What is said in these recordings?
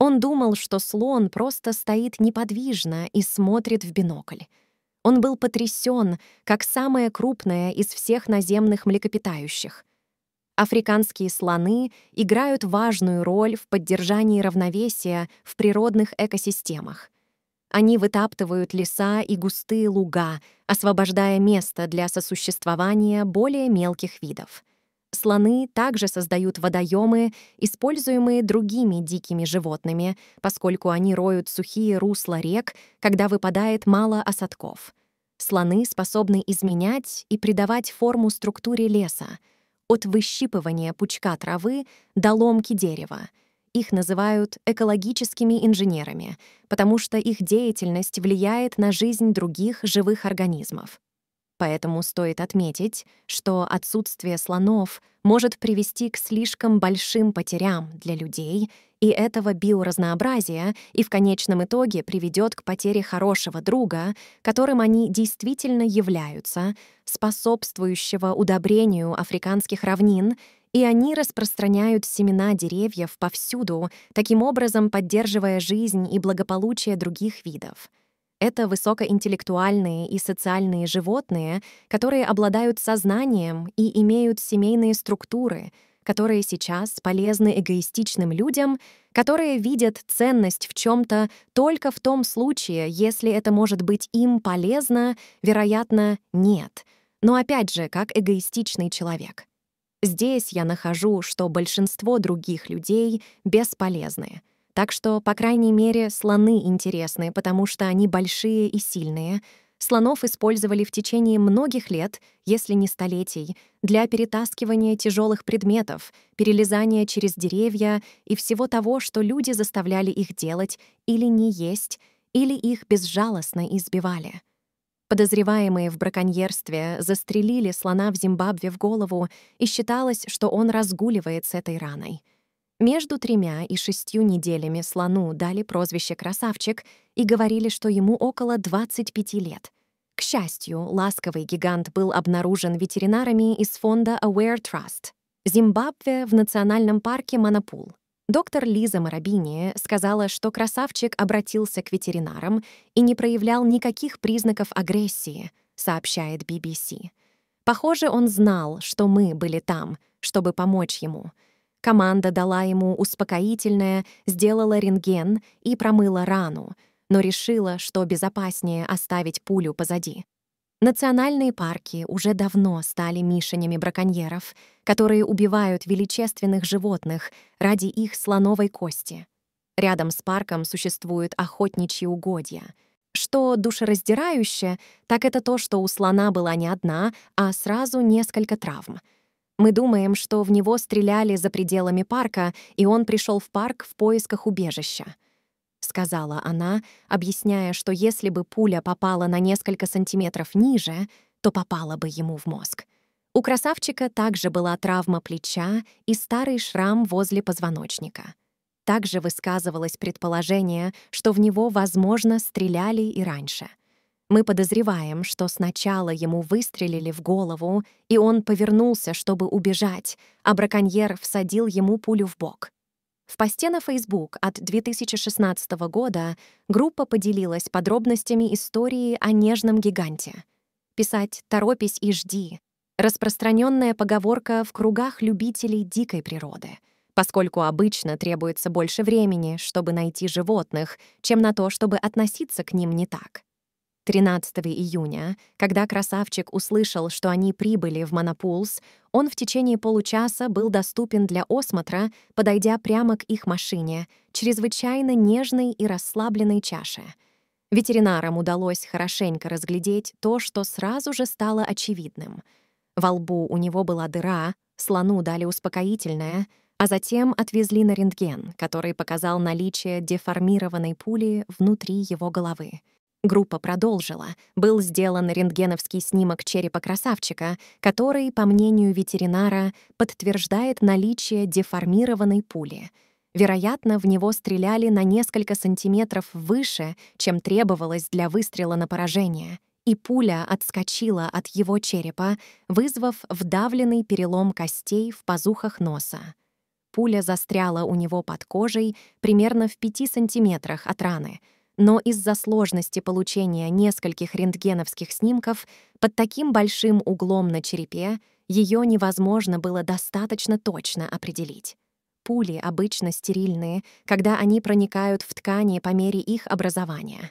Он думал, что слон просто стоит неподвижно и смотрит в бинокль. Он был потрясен, как самое крупное из всех наземных млекопитающих. Африканские слоны играют важную роль в поддержании равновесия в природных экосистемах. Они вытаптывают леса и густые луга, освобождая место для сосуществования более мелких видов. Слоны также создают водоемы, используемые другими дикими животными, поскольку они роют сухие русла рек, когда выпадает мало осадков. Слоны способны изменять и придавать форму структуре леса, от выщипывания пучка травы до ломки дерева. Их называют экологическими инженерами, потому что их деятельность влияет на жизнь других живых организмов. Поэтому стоит отметить, что отсутствие слонов может привести к слишком большим потерям для людей и этого биоразнообразия и в конечном итоге приведет к потере хорошего друга, которым они действительно являются, способствующего удобрению африканских равнин, и они распространяют семена деревьев повсюду, таким образом поддерживая жизнь и благополучие других видов. Это высокоинтеллектуальные и социальные животные, которые обладают сознанием и имеют семейные структуры, которые сейчас полезны эгоистичным людям, которые видят ценность в чем-то только в том случае, если это может быть им полезно, вероятно, нет. Но опять же, как эгоистичный человек. Здесь я нахожу, что большинство других людей бесполезны — так что, по крайней мере, слоны интересны, потому что они большие и сильные. Слонов использовали в течение многих лет, если не столетий, для перетаскивания тяжелых предметов, перелезания через деревья и всего того, что люди заставляли их делать или не есть, или их безжалостно избивали. Подозреваемые в браконьерстве застрелили слона в Зимбабве в голову, и считалось, что он разгуливает с этой раной — между тремя и шестью неделями слону дали прозвище «красавчик» и говорили, что ему около 25 лет. К счастью, ласковый гигант был обнаружен ветеринарами из фонда Aware Trust Зимбабве в национальном парке Манапул. Доктор Лиза Марабини сказала, что красавчик обратился к ветеринарам и не проявлял никаких признаков агрессии, сообщает BBC. Похоже, он знал, что мы были там, чтобы помочь ему — Команда дала ему успокоительное, сделала рентген и промыла рану, но решила, что безопаснее оставить пулю позади. Национальные парки уже давно стали мишенями браконьеров, которые убивают величественных животных ради их слоновой кости. Рядом с парком существуют охотничьи угодья. Что душераздирающе, так это то, что у слона была не одна, а сразу несколько травм — мы думаем, что в него стреляли за пределами парка, и он пришел в парк в поисках убежища. Сказала она, объясняя, что если бы пуля попала на несколько сантиметров ниже, то попала бы ему в мозг. У красавчика также была травма плеча и старый шрам возле позвоночника. Также высказывалось предположение, что в него, возможно, стреляли и раньше. Мы подозреваем, что сначала ему выстрелили в голову, и он повернулся, чтобы убежать, а браконьер всадил ему пулю в бок. В посте на Facebook от 2016 года группа поделилась подробностями истории о нежном гиганте. Писать «торопись и жди» — распространенная поговорка в кругах любителей дикой природы, поскольку обычно требуется больше времени, чтобы найти животных, чем на то, чтобы относиться к ним не так — 13 июня, когда красавчик услышал, что они прибыли в Монопулс, он в течение получаса был доступен для осмотра, подойдя прямо к их машине, чрезвычайно нежной и расслабленной чаше. Ветеринарам удалось хорошенько разглядеть то, что сразу же стало очевидным. Во лбу у него была дыра, слону дали успокоительное, а затем отвезли на рентген, который показал наличие деформированной пули внутри его головы. Группа продолжила. Был сделан рентгеновский снимок черепа красавчика, который, по мнению ветеринара, подтверждает наличие деформированной пули. Вероятно, в него стреляли на несколько сантиметров выше, чем требовалось для выстрела на поражение, и пуля отскочила от его черепа, вызвав вдавленный перелом костей в пазухах носа. Пуля застряла у него под кожей примерно в пяти сантиметрах от раны — но из-за сложности получения нескольких рентгеновских снимков под таким большим углом на черепе ее невозможно было достаточно точно определить. Пули обычно стерильные, когда они проникают в ткани по мере их образования.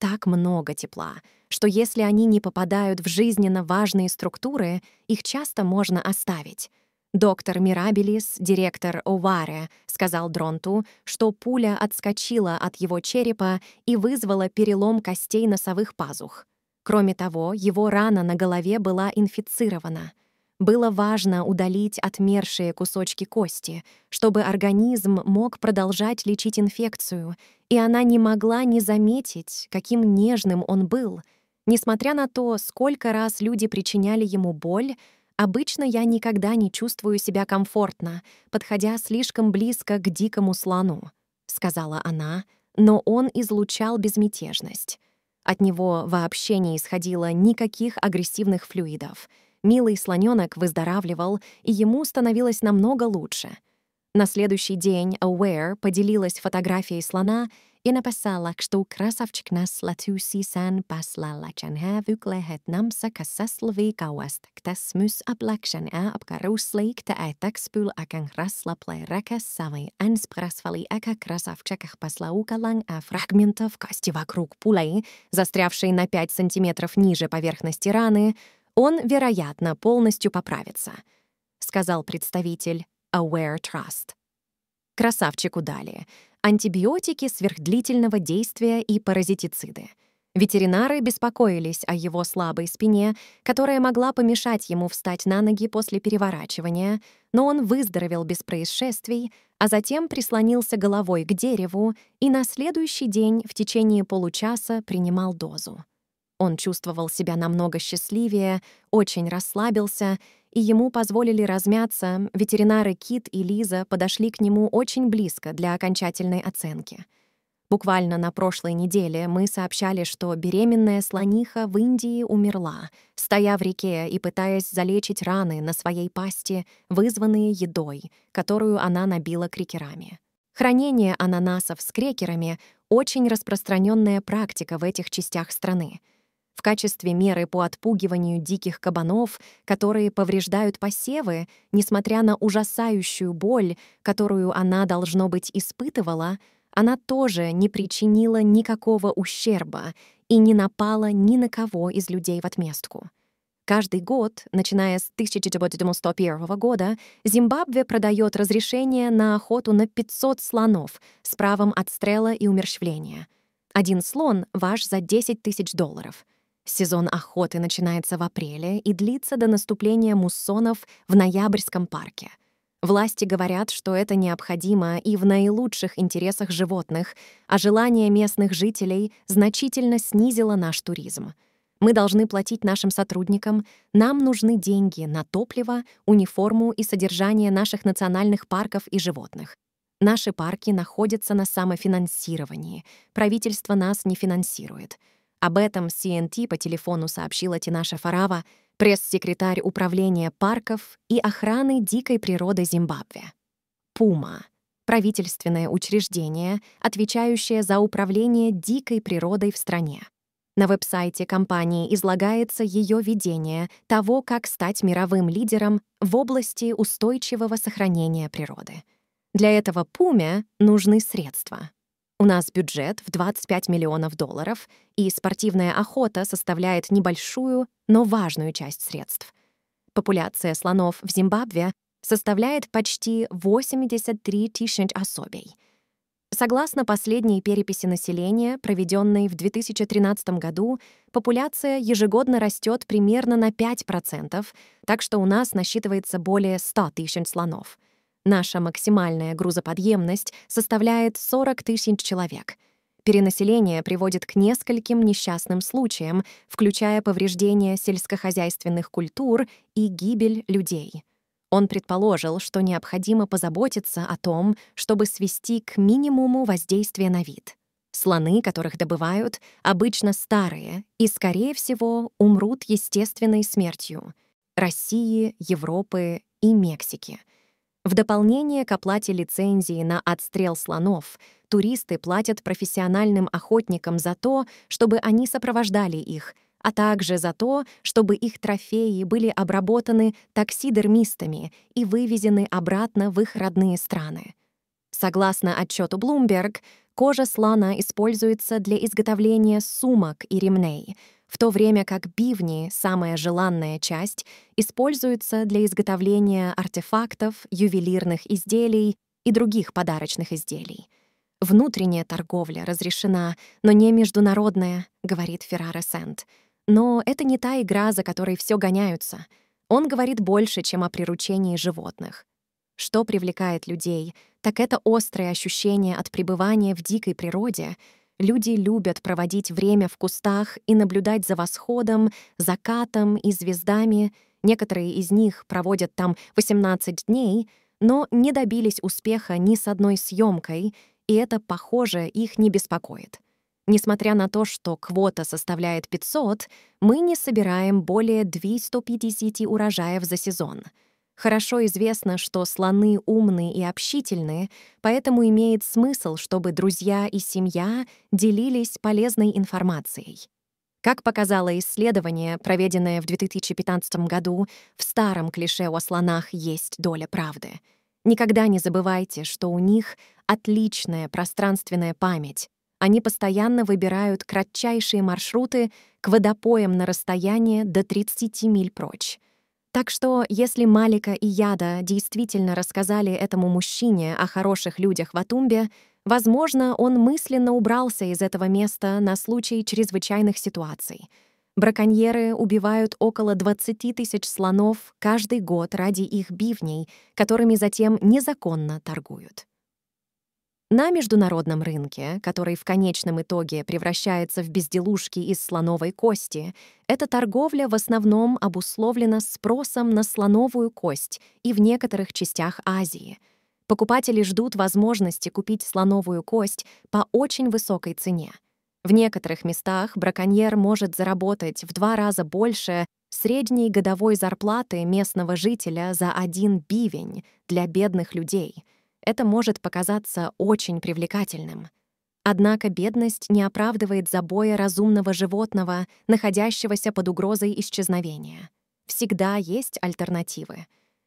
Так много тепла, что если они не попадают в жизненно важные структуры, их часто можно оставить — Доктор Мирабелис, директор Оваре, сказал Дронту, что пуля отскочила от его черепа и вызвала перелом костей носовых пазух. Кроме того, его рана на голове была инфицирована. Было важно удалить отмершие кусочки кости, чтобы организм мог продолжать лечить инфекцию, и она не могла не заметить, каким нежным он был. Несмотря на то, сколько раз люди причиняли ему боль, Обычно я никогда не чувствую себя комфортно, подходя слишком близко к дикому слону, сказала она, но он излучал безмятежность. От него вообще не исходило никаких агрессивных флюидов. Милый слоненок выздоравливал, и ему становилось намного лучше. На следующий день Aware поделилась фотографией слона ja написала, что красавчик нас латюси сан паслала чанхе вюклехет намса кассаслви кауаст, ктас мюс аплакшан а апкарусли, кта айтакс пюл акан красла плейрека савы анс прасвали эка а пасла укалан а фрагментов кости вокруг пулей, застрявшей на 5 сантиметров ниже поверхности раны, он, вероятно, полностью поправится, сказал представитель Aware Trust. Красавчику далее антибиотики сверхдлительного действия и паразитициды. Ветеринары беспокоились о его слабой спине, которая могла помешать ему встать на ноги после переворачивания, но он выздоровел без происшествий, а затем прислонился головой к дереву и на следующий день в течение получаса принимал дозу. Он чувствовал себя намного счастливее, очень расслабился и ему позволили размяться, ветеринары Кит и Лиза подошли к нему очень близко для окончательной оценки. Буквально на прошлой неделе мы сообщали, что беременная слониха в Индии умерла, стоя в реке и пытаясь залечить раны на своей пасти, вызванные едой, которую она набила крекерами. Хранение ананасов с крекерами — очень распространенная практика в этих частях страны — в качестве меры по отпугиванию диких кабанов, которые повреждают посевы, несмотря на ужасающую боль, которую она, должно быть, испытывала, она тоже не причинила никакого ущерба и не напала ни на кого из людей в отместку. Каждый год, начиная с 1991 года, Зимбабве продает разрешение на охоту на 500 слонов с правом отстрела и умерщвления. Один слон ваш за 10 тысяч долларов — Сезон охоты начинается в апреле и длится до наступления муссонов в Ноябрьском парке. Власти говорят, что это необходимо и в наилучших интересах животных, а желание местных жителей значительно снизило наш туризм. Мы должны платить нашим сотрудникам, нам нужны деньги на топливо, униформу и содержание наших национальных парков и животных. Наши парки находятся на самофинансировании, правительство нас не финансирует — об этом CNT по телефону сообщила Тинаша Фарава, пресс-секретарь Управления парков и охраны дикой природы Зимбабве. Пума — правительственное учреждение, отвечающее за управление дикой природой в стране. На веб-сайте компании излагается ее видение того, как стать мировым лидером в области устойчивого сохранения природы. Для этого Пуме нужны средства. У нас бюджет в 25 миллионов долларов, и спортивная охота составляет небольшую, но важную часть средств. Популяция слонов в Зимбабве составляет почти 83 тысяч особей. Согласно последней переписи населения, проведенной в 2013 году, популяция ежегодно растет примерно на 5%, так что у нас насчитывается более 100 тысяч слонов — Наша максимальная грузоподъемность составляет 40 тысяч человек. Перенаселение приводит к нескольким несчастным случаям, включая повреждение сельскохозяйственных культур и гибель людей. Он предположил, что необходимо позаботиться о том, чтобы свести к минимуму воздействие на вид. Слоны, которых добывают, обычно старые и, скорее всего, умрут естественной смертью — России, Европы и Мексики — в дополнение к оплате лицензии на отстрел слонов, туристы платят профессиональным охотникам за то, чтобы они сопровождали их, а также за то, чтобы их трофеи были обработаны таксидермистами и вывезены обратно в их родные страны. Согласно отчету Bloomberg, кожа слона используется для изготовления сумок и ремней — в то время как бивни, самая желанная часть, используются для изготовления артефактов, ювелирных изделий и других подарочных изделий. «Внутренняя торговля разрешена, но не международная», — говорит Феррара Сент. Но это не та игра, за которой все гоняются. Он говорит больше, чем о приручении животных. Что привлекает людей, так это острое ощущение от пребывания в дикой природе — Люди любят проводить время в кустах и наблюдать за восходом, закатом и звездами. Некоторые из них проводят там 18 дней, но не добились успеха ни с одной съемкой, и это, похоже, их не беспокоит. Несмотря на то, что квота составляет 500, мы не собираем более 250 урожаев за сезон — Хорошо известно, что слоны умные и общительные, поэтому имеет смысл, чтобы друзья и семья делились полезной информацией. Как показало исследование, проведенное в 2015 году, в старом клише о слонах есть доля правды. Никогда не забывайте, что у них отличная пространственная память. Они постоянно выбирают кратчайшие маршруты к водопоям на расстояние до 30 миль прочь. Так что, если Малика и Яда действительно рассказали этому мужчине о хороших людях в Атумбе, возможно, он мысленно убрался из этого места на случай чрезвычайных ситуаций. Браконьеры убивают около 20 тысяч слонов каждый год ради их бивней, которыми затем незаконно торгуют. На международном рынке, который в конечном итоге превращается в безделушки из слоновой кости, эта торговля в основном обусловлена спросом на слоновую кость и в некоторых частях Азии. Покупатели ждут возможности купить слоновую кость по очень высокой цене. В некоторых местах браконьер может заработать в два раза больше средней годовой зарплаты местного жителя за один бивень для бедных людей — это может показаться очень привлекательным. Однако бедность не оправдывает забоя разумного животного, находящегося под угрозой исчезновения. Всегда есть альтернативы.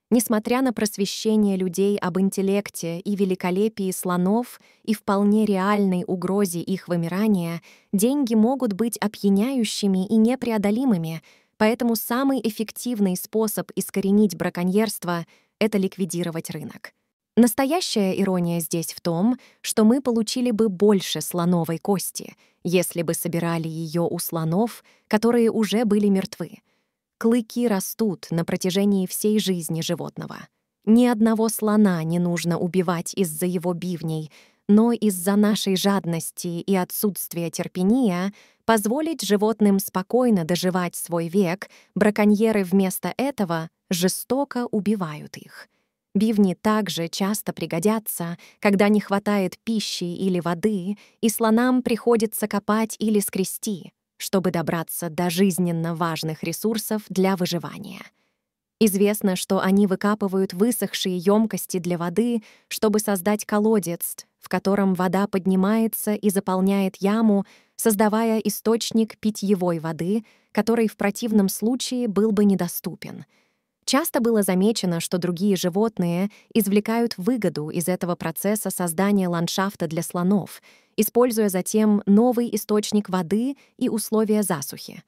Несмотря на просвещение людей об интеллекте и великолепии слонов и вполне реальной угрозе их вымирания, деньги могут быть опьяняющими и непреодолимыми, поэтому самый эффективный способ искоренить браконьерство — это ликвидировать рынок. Настоящая ирония здесь в том, что мы получили бы больше слоновой кости, если бы собирали ее у слонов, которые уже были мертвы. Клыки растут на протяжении всей жизни животного. Ни одного слона не нужно убивать из-за его бивней, но из-за нашей жадности и отсутствия терпения позволить животным спокойно доживать свой век, браконьеры вместо этого жестоко убивают их — Бивни также часто пригодятся, когда не хватает пищи или воды, и слонам приходится копать или скрести, чтобы добраться до жизненно важных ресурсов для выживания. Известно, что они выкапывают высохшие емкости для воды, чтобы создать колодец, в котором вода поднимается и заполняет яму, создавая источник питьевой воды, который в противном случае был бы недоступен — Часто было замечено, что другие животные извлекают выгоду из этого процесса создания ландшафта для слонов, используя затем новый источник воды и условия засухи.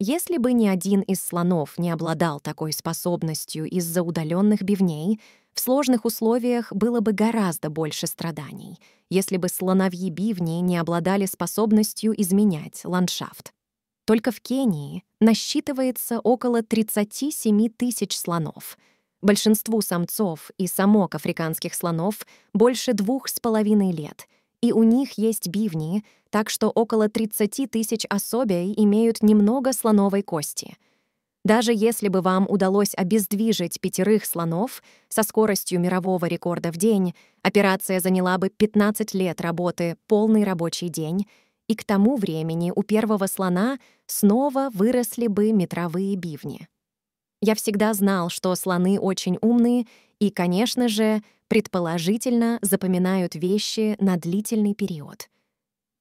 Если бы ни один из слонов не обладал такой способностью из-за удаленных бивней, в сложных условиях было бы гораздо больше страданий, если бы слоновьи бивни не обладали способностью изменять ландшафт. Только в Кении насчитывается около 37 тысяч слонов. Большинству самцов и самок африканских слонов больше двух с половиной лет, и у них есть бивни, так что около 30 тысяч особей имеют немного слоновой кости — даже если бы вам удалось обездвижить пятерых слонов со скоростью мирового рекорда в день, операция заняла бы 15 лет работы полный рабочий день и к тому времени у первого слона снова выросли бы метровые бивни. Я всегда знал, что слоны очень умные и, конечно же, предположительно запоминают вещи на длительный период.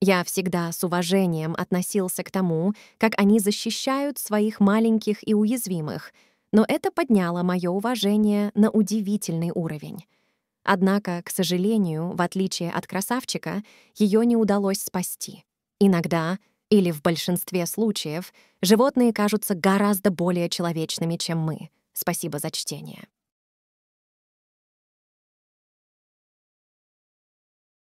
Я всегда с уважением относился к тому, как они защищают своих маленьких и уязвимых, но это подняло мое уважение на удивительный уровень. Однако, к сожалению, в отличие от красавчика, ее не удалось спасти. Иногда, или в большинстве случаев, животные кажутся гораздо более человечными, чем мы. Спасибо за чтение.